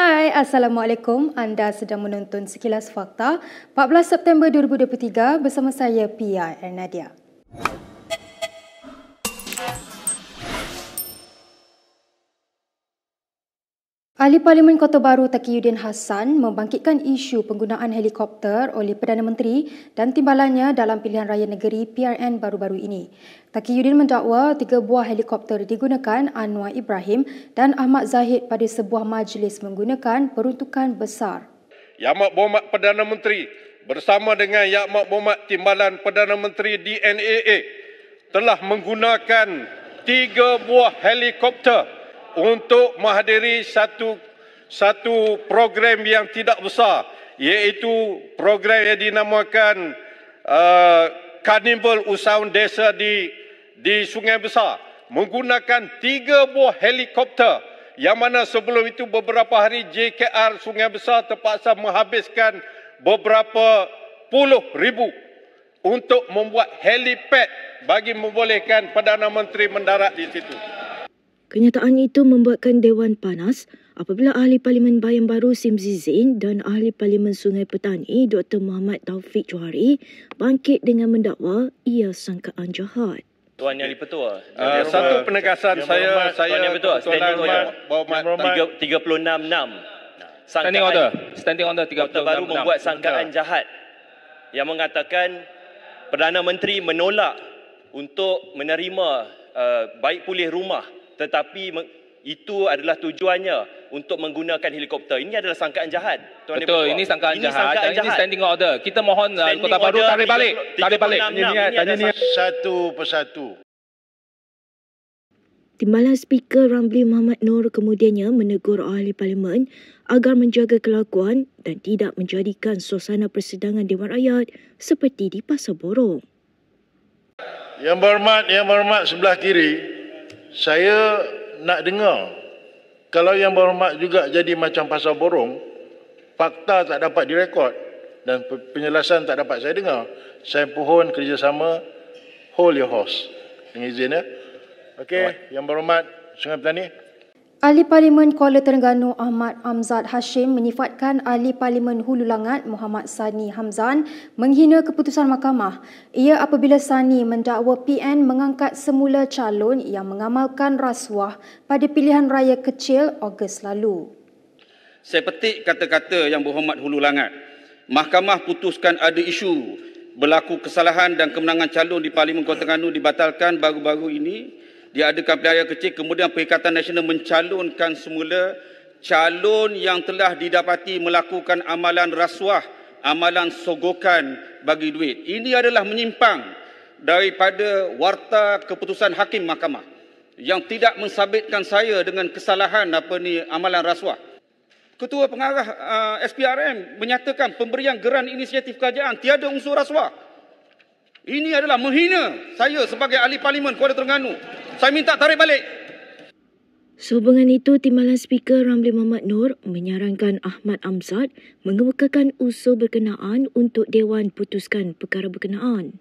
Hai, Assalamualaikum. Anda sedang menonton Sekilas Fakta 14 September 2023 bersama saya Pia Ernadia. Ahli Parlimen Kota Baru Takiuddin Hassan membangkitkan isu penggunaan helikopter oleh Perdana Menteri dan timbalannya dalam pilihan raya negeri PRN baru-baru ini. Takiuddin mendakwa tiga buah helikopter digunakan Anwar Ibrahim dan Ahmad Zahid pada sebuah majlis menggunakan peruntukan besar. Mak Bomak Perdana Menteri bersama dengan Mak Bomak Timbalan Perdana Menteri DNAA telah menggunakan tiga buah helikopter untuk menghadiri satu satu program yang tidak besar iaitu program yang dinamakan uh, Carnival Usahawan Desa di di Sungai Besar menggunakan tiga buah helikopter yang mana sebelum itu beberapa hari JKR Sungai Besar terpaksa menghabiskan beberapa puluh ribu untuk membuat helipad bagi membolehkan Perdana Menteri mendarat di situ. Kenyataan itu membuatkan Dewan panas apabila Ahli Parlimen Bayan Baru Sim Zizin dan Ahli Parlimen Sungai Petani Dr. Muhammad Taufik Johari bangkit dengan mendakwa ia sangkaan jahat. Tuan Yang Dipertua. Uh, eh, satu penegasan Tuan saya, Rahmat, saya Tuan Yang Dipertua. Standing order. 366. Standing order. Standing order Dr. Baru 6, membuat sangkaan jahat yang mengatakan Perdana Menteri menolak untuk menerima uh, baik pulih rumah tetapi itu adalah tujuannya untuk menggunakan helikopter. Ini adalah sangkaan jahat. Tuan Betul, Ibu. ini sangkaan ini jahat. Sangkaan jahat. Ini standing order. Kita mohon uh, standing Kota Baru tarik balik. Tarik balik. Ini, ini, tanya ini. Satu persatu. Timbalan Speaker Ramli Muhammad Nur kemudiannya menegur ahli parlimen agar menjaga kelakuan dan tidak menjadikan suasana persidangan Dewan Rakyat seperti di Pasar Borong. Yang berhormat, yang berhormat sebelah kiri, saya nak dengar kalau yang berhormat juga jadi macam pasal borong fakta tak dapat direkod dan penjelasan tak dapat saya dengar saya mohon kerjasama hold your horse dengan izin ya okey yang berhormat Sungai Petani Ahli Parlimen Kuala Terengganu Ahmad Amzad Hashim menyifatkan Ahli Parlimen Hulu Langat Muhammad Sani Hamzan menghina keputusan mahkamah. Ia apabila Sani mendakwa PN mengangkat semula calon yang mengamalkan rasuah pada pilihan raya kecil Ogos lalu. Saya petik kata-kata yang berhormat Hulu Langat. Mahkamah putuskan ada isu berlaku kesalahan dan kemenangan calon di Parlimen Kuala Terengganu dibatalkan baru-baru ini diadakan pilihan raya kecil kemudian Perikatan Nasional mencalonkan semula calon yang telah didapati melakukan amalan rasuah amalan sogokan bagi duit ini adalah menyimpang daripada warta keputusan hakim mahkamah yang tidak mensabitkan saya dengan kesalahan apa ni amalan rasuah ketua pengarah uh, SPRM menyatakan pemberian geran inisiatif kerajaan tiada unsur rasuah ini adalah menghina saya sebagai ahli parlimen Kuala Terengganu saya minta tarik balik. Sehubungan itu, Timbalan Speaker Ramli Mohd Nur menyarankan Ahmad Amzad mengemukakan usul berkenaan untuk Dewan putuskan perkara berkenaan.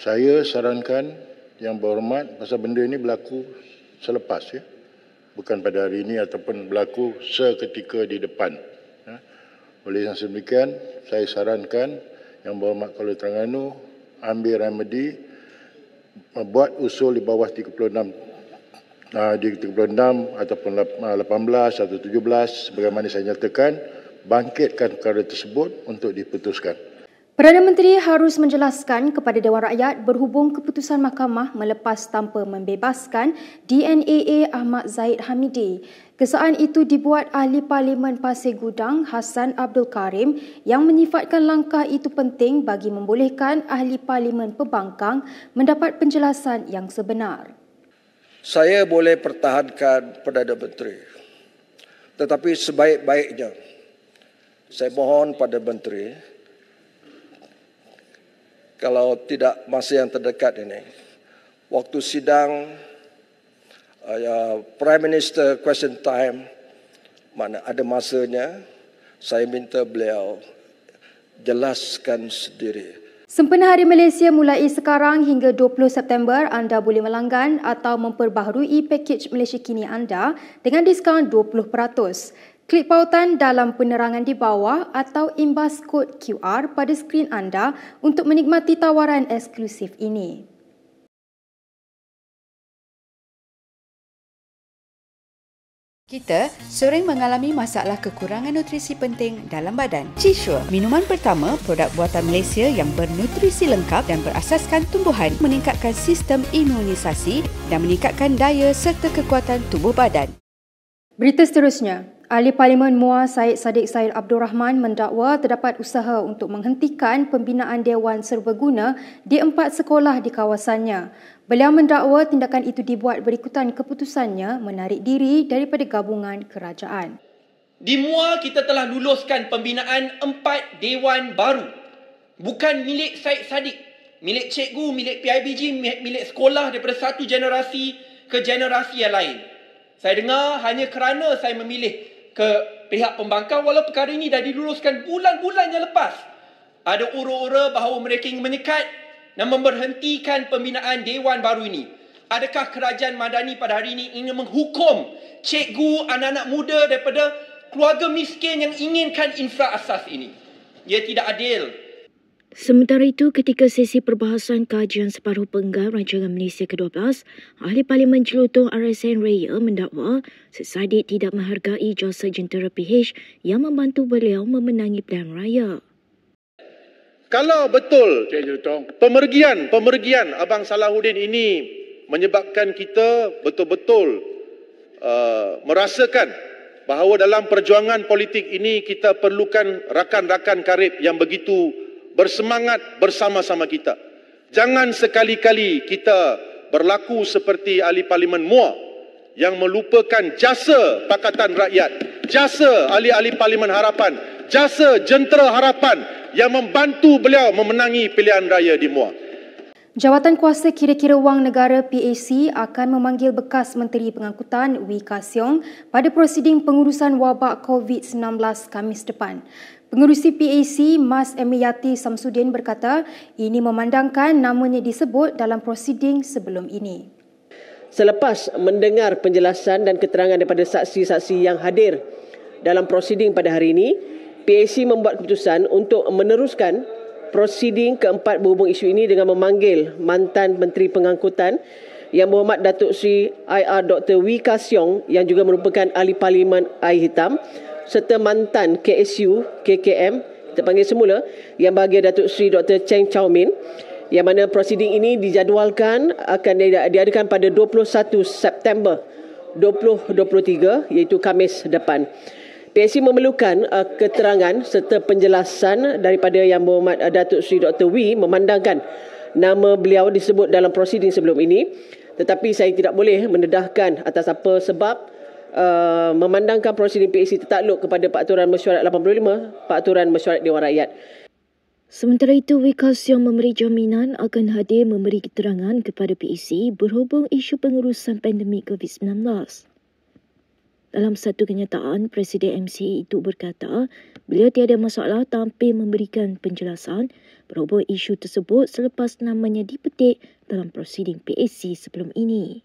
Saya sarankan yang berhormat pasal benda ini berlaku selepas. Ya? Bukan pada hari ini ataupun berlaku seketika di depan. Ya? Oleh yang sedemikian, saya sarankan yang berhormat Kuala Terengganu ambil remedi membuat usul di bawah 36 ah, di 36 ataupun 18 ah, atau 17 sebagaimana saya nyatakan bangkitkan perkara tersebut untuk diputuskan. Perdana Menteri harus menjelaskan kepada Dewan Rakyat berhubung keputusan mahkamah melepas tanpa membebaskan DNAA Ahmad Zaid Hamidi. Kesaan itu dibuat ahli Parlimen Pasir Gudang Hassan Abdul Karim yang menyifatkan langkah itu penting bagi membolehkan ahli Parlimen Pembangkang mendapat penjelasan yang sebenar. Saya boleh pertahankan Perdana Menteri. Tetapi sebaik-baiknya saya mohon pada Menteri kalau tidak masa yang terdekat ini. Waktu sidang uh, ya, Prime Minister Question Time mana ada masanya saya minta beliau jelaskan sendiri. Sempena Hari Malaysia mulai sekarang hingga 20 September, anda boleh melanggan atau memperbaharui pakej Malaysia Kini anda dengan diskaun 20%. Klik pautan dalam penerangan di bawah atau imbas kod QR pada skrin anda untuk menikmati tawaran eksklusif ini. Kita sering mengalami masalah kekurangan nutrisi penting dalam badan. Cisure, minuman pertama produk buatan Malaysia yang bernutrisi lengkap dan berasaskan tumbuhan meningkatkan sistem imunisasi dan meningkatkan daya serta kekuatan tubuh badan. Berita seterusnya. Ahli Parlimen Muar Syed Saddiq Syed Abdul Rahman mendakwa terdapat usaha untuk menghentikan pembinaan Dewan Serbaguna di empat sekolah di kawasannya. Beliau mendakwa tindakan itu dibuat berikutan keputusannya menarik diri daripada gabungan kerajaan. Di Muar kita telah luluskan pembinaan empat Dewan baru. Bukan milik Syed Saddiq, milik cikgu, milik PIBG, milik sekolah daripada satu generasi ke generasi yang lain. Saya dengar hanya kerana saya memilih ke pihak pembangkang walau perkara ini dah diluluskan bulan-bulan yang lepas. Ada ura-ura bahawa mereka ingin menyekat dan memberhentikan pembinaan dewan baru ini. Adakah kerajaan Madani pada hari ini ingin menghukum cikgu anak-anak muda daripada keluarga miskin yang inginkan infra asas ini? Ia tidak adil Sementara itu, ketika sesi perbahasan kajian separuh penggal Rancangan Malaysia ke-12, Ahli Parlimen Jelutong RSN Raya mendakwa Sesadik tidak menghargai jasa jentera PH yang membantu beliau memenangi pilihan raya. Kalau betul pemergian pemergian Abang Salahuddin ini menyebabkan kita betul-betul uh, merasakan bahawa dalam perjuangan politik ini kita perlukan rakan-rakan karib yang begitu bersemangat bersama-sama kita. Jangan sekali-kali kita berlaku seperti ahli parlimen MUA yang melupakan jasa Pakatan Rakyat, jasa ahli-ahli parlimen harapan, jasa jentera harapan yang membantu beliau memenangi pilihan raya di MUA. Jawatan Kuasa Kira-Kira Wang Negara PAC akan memanggil bekas Menteri Pengangkutan Wee Ka-seong pada prosiding pengurusan wabak COVID-19 Kamis depan. Pengerusi PAC Mas Emiyati Samsudin berkata ini memandangkan namanya disebut dalam prosiding sebelum ini. Selepas mendengar penjelasan dan keterangan daripada saksi-saksi yang hadir dalam prosiding pada hari ini, PAC membuat keputusan untuk meneruskan prosiding keempat berhubung isu ini dengan memanggil mantan Menteri Pengangkutan yang berhormat Datuk Sri IR Dr. Wee Ka-siong yang juga merupakan ahli parlimen air hitam serta mantan KSU, KKM, kita panggil semula, yang bahagia Datuk Seri Dr. Cheng Chow Min, yang mana prosiding ini dijadualkan akan diadakan pada 21 September 2023, iaitu Kamis depan. PSU memerlukan uh, keterangan serta penjelasan daripada Yang Berhormat uh, Datuk Seri Dr. Wee memandangkan nama beliau disebut dalam prosiding sebelum ini. Tetapi saya tidak boleh mendedahkan atas apa sebab Uh, memandangkan prosiding PAC tertakluk kepada Peraturan Mesyuarat 85, Peraturan Mesyuarat Dewan Rakyat. Sementara itu, Wikas yang memberi jaminan akan hadir memberi keterangan kepada PAC berhubung isu pengurusan pandemik COVID-19. Dalam satu kenyataan, Presiden MC itu berkata beliau tiada masalah tanpa memberikan penjelasan berhubung isu tersebut selepas namanya dipetik dalam prosiding PAC sebelum ini.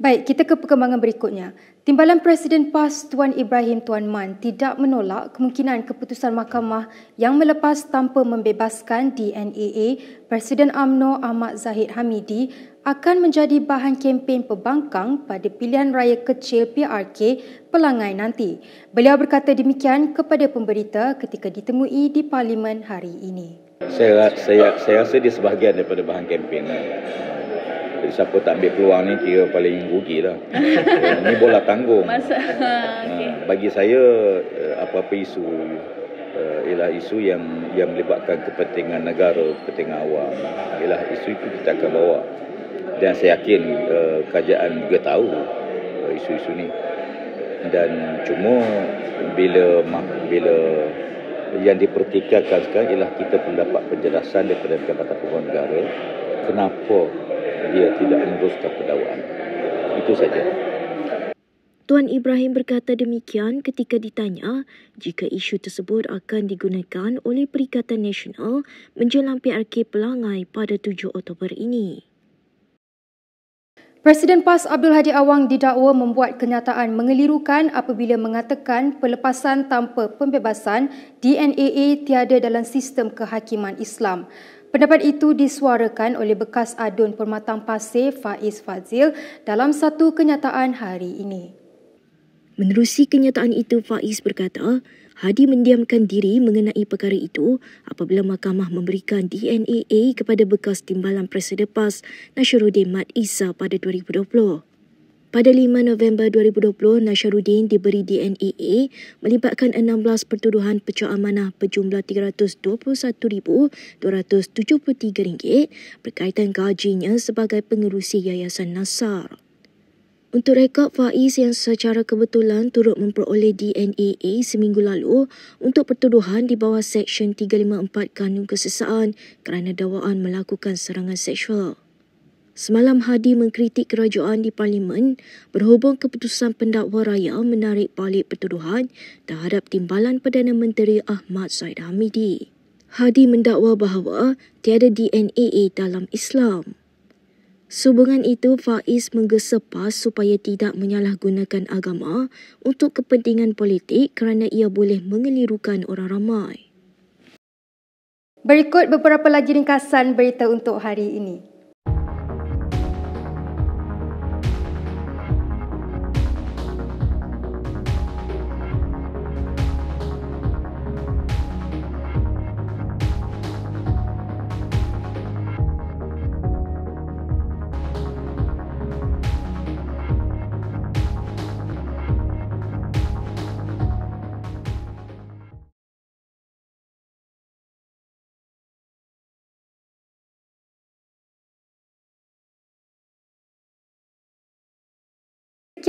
Baik, kita ke perkembangan berikutnya. Timbalan Presiden PAS Tuan Ibrahim Tuan Man tidak menolak kemungkinan keputusan mahkamah yang melepas tanpa membebaskan DNAA Presiden AMNO Ahmad Zahid Hamidi akan menjadi bahan kempen pembangkang pada pilihan raya kecil PRK Pelangai nanti. Beliau berkata demikian kepada pemberita ketika ditemui di Parlimen hari ini. Saya, saya, saya rasa dia sebahagian daripada bahan kempen. Jadi siapa tak ambil peluang ni kira paling rugi lah. Ini eh, ni bola tanggung. Masa, ha, okay. bagi saya uh, apa-apa isu uh, ialah isu yang yang melibatkan kepentingan negara, kepentingan awam. Ialah isu itu kita akan bawa. Dan saya yakin uh, kerajaan juga tahu uh, isu-isu ni. Dan cuma bila bila yang dipertikaikan sekarang ialah kita perlu dapat penjelasan daripada Jabatan Perhubungan Negara kenapa dia tidak menguruskan kedawaan. Itu saja. Tuan Ibrahim berkata demikian ketika ditanya jika isu tersebut akan digunakan oleh Perikatan Nasional menjelang PRK Pelangai pada 7 Oktober ini. Presiden PAS Abdul Hadi Awang didakwa membuat kenyataan mengelirukan apabila mengatakan pelepasan tanpa pembebasan DNAA tiada dalam sistem kehakiman Islam. Pendapat itu disuarakan oleh bekas adun Permatang Pasir Faiz Fazil dalam satu kenyataan hari ini. Menerusi kenyataan itu, Faiz berkata, Hadi mendiamkan diri mengenai perkara itu apabila mahkamah memberikan DNAA kepada bekas timbalan Presiden PAS Nasruddin Mat Isa pada 2020. Pada 5 November 2020, Nasharuddin diberi DNAA melibatkan 16 pertuduhan pecah amanah berjumlah RM321,273 berkaitan gajinya sebagai pengerusi Yayasan Nasar. Untuk rekod Faiz yang secara kebetulan turut memperoleh DNAA seminggu lalu untuk pertuduhan di bawah Seksyen 354 Kanun Kesesaan kerana dawaan melakukan serangan seksual. Semalam Hadi mengkritik kerajaan di parlimen berhubung keputusan pendakwa raya menarik balik pertuduhan terhadap timbalan Perdana Menteri Ahmad Zaid Hamidi. Hadi mendakwa bahawa tiada DNA dalam Islam. Subungan itu, Faiz menggesa PAS supaya tidak menyalahgunakan agama untuk kepentingan politik kerana ia boleh mengelirukan orang ramai. Berikut beberapa lagi ringkasan berita untuk hari ini.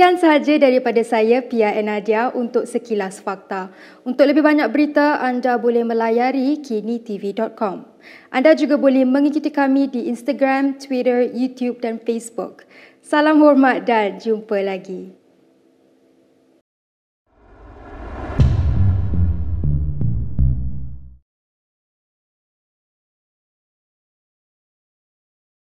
Sekian sahaja daripada saya, Pia Enadia, untuk sekilas fakta. Untuk lebih banyak berita, anda boleh melayari kinitv.com. Anda juga boleh mengikuti kami di Instagram, Twitter, YouTube dan Facebook. Salam hormat dan jumpa lagi.